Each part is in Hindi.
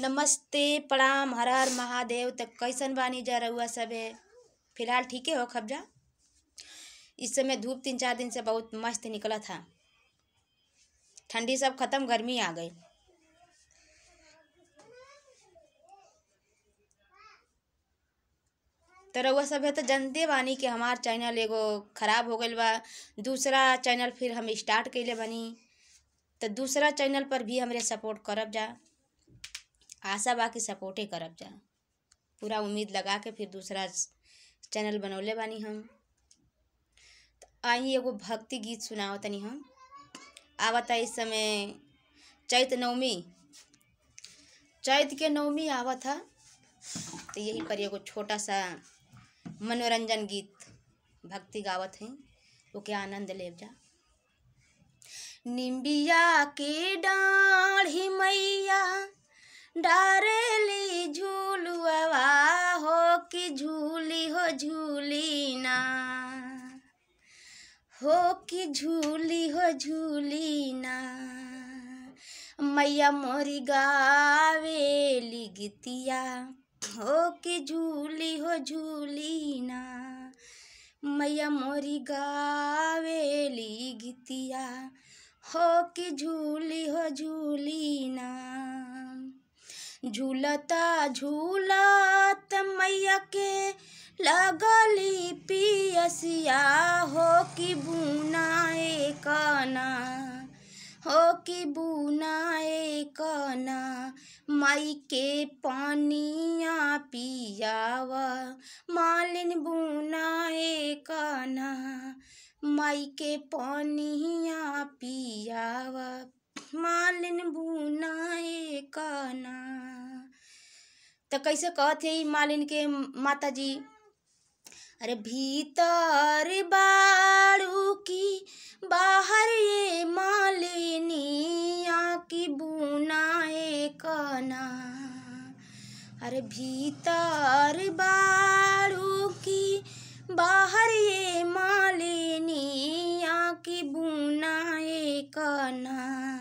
नमस्ते प्रणाम हर हर महादेव तो कैसन बानी जा रहुआ सब है फिलहाल ठीक है हो खबजा इस समय धूप तीन चार दिन से बहुत मस्त निकला था ठंडी सब खत्म गर्मी आ गई तो रउआ सब है तो जनते बानी कि हमार चैनल एगो ख़राब हो गए बा दूसरा चैनल फिर हम स्टार्ट कैले बनी तो दूसरा चैनल पर भी हमरे सपोर्ट करब जा आशा बा कि सपोर्टे करब जा पूरा उम्मीद लगा के फिर दूसरा चैनल बनौले बानी हम तो आई एगो भक्ति गीत सुनाओ तनी हम है इस समय चैत नवमी चैत के नवमी आवत है तो यही पर एगो छोटा सा मनोरंजन गीत भक्ति गावत हैं ओके आनंद ले जा निम्बिया के डां डरेली झूलुआ हो कि झूली हो झूली ना हो कि झूली हो झूली ना मैया मोरी गावेली गीतिया हो कि झूली हो झूली ना मैया मोरी गावेली गीतिया हो कि झूली हो झूली ना झूलता झूलत मैया के लगली पियसिया हो कि बुनाए कना हो कि बुनाए कना माई के पानिया पियावा मालिन बुनाए कना माई के पानिया पियावा मालिन बुनाए काना तो कैसे कहते मालिन के माता जी अरे भीतर बाड़ू की बाहर ये मालिनिया की बुनाए कना अरे भीतर बाड़ू की बाहर ये मालिनिया की बुनाए कना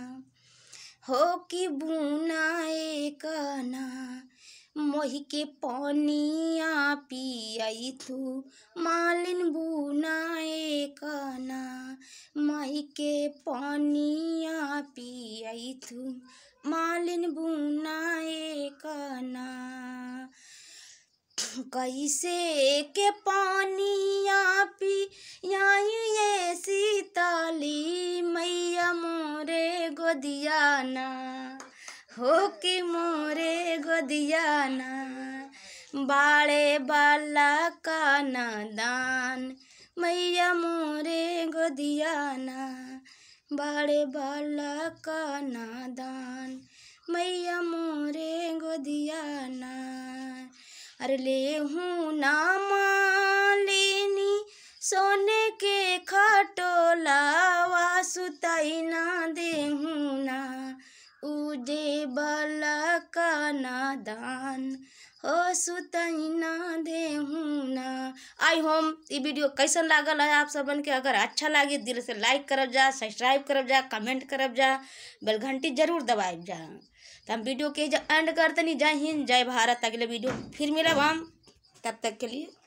हो कि बुनाए कना मोह के पानिया पियाई थू मालिन बुनाए कना मोह के पानिया पियाई थू मालिन बुनाए कना कैसे के पानिया पी आई ऐसी गोदियाना हो कि मोरे गोदियाना बाड़े बाला का नादान मैया मोरे गोदियाना बाड़े बाला का नादान मैया मोरे गोदियाना अरे ले हूँ ना मालिनी सोने के खाट सुताई ना देहूँ ना उजे बाला का दान हो सुताई ना देहूँ ना आई होम ये वीडियो कैसन लागल है आप सबन के अगर अच्छा लगे दिल से लाइक करब जा सब्सक्राइब करब जा कमेंट करब जा बेल घंटी जरूर दबाए जा तो हम वीडियो के एंड करते नहीं जय हिंद जय भारत अगले वीडियो फिर मिलब हम तब तक के लिए